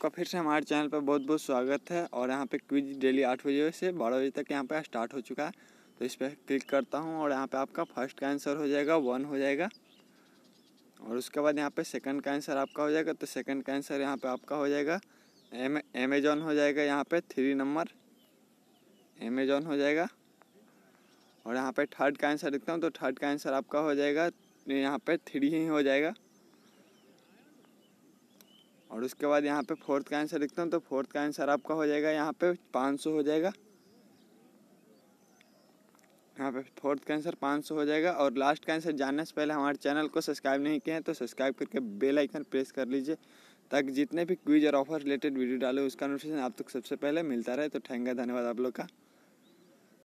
आपका फिर से हमारे चैनल पर बहुत बहुत स्वागत है और यहाँ पे क्विज डेली आठ बजे से बारह बजे तक यहाँ पे स्टार्ट हो चुका है तो इस पर क्लिक करता हूँ और यहाँ पे आपका फर्स्ट का आंसर हो जाएगा वन हो जाएगा और उसके बाद यहाँ पे सेकंड का आंसर आपका हो जाएगा तो सेकंड का आंसर यहाँ पर आपका हो जाएगा एम एमेजॉन हो जाएगा यहाँ पर थ्री नंबर एमेजॉन हो जाएगा और यहाँ पर थर्ड का आंसर लिखता हूँ तो थर्ड का आंसर आपका हो जाएगा यहाँ पर थ्री ही हो जाएगा और उसके बाद यहाँ पे फोर्थ का आंसर लिखता हूँ तो फोर्थ का आंसर आपका हो जाएगा यहाँ पे पाँच सौ हो जाएगा यहाँ पे फोर्थ का आंसर पाँच सौ हो जाएगा और लास्ट का आंसर जानने से पहले हमारे चैनल को सब्सक्राइब नहीं किया है तो सब्सक्राइब करके बेल आइकन प्रेस कर लीजिए ताकि जितने भी क्विज और ऑफर रिलेटेड वीडियो डाले उसका नोटिफिकेशन आप तक सबसे पहले मिलता रहे तो ठेंगा धन्यवाद आप लोग का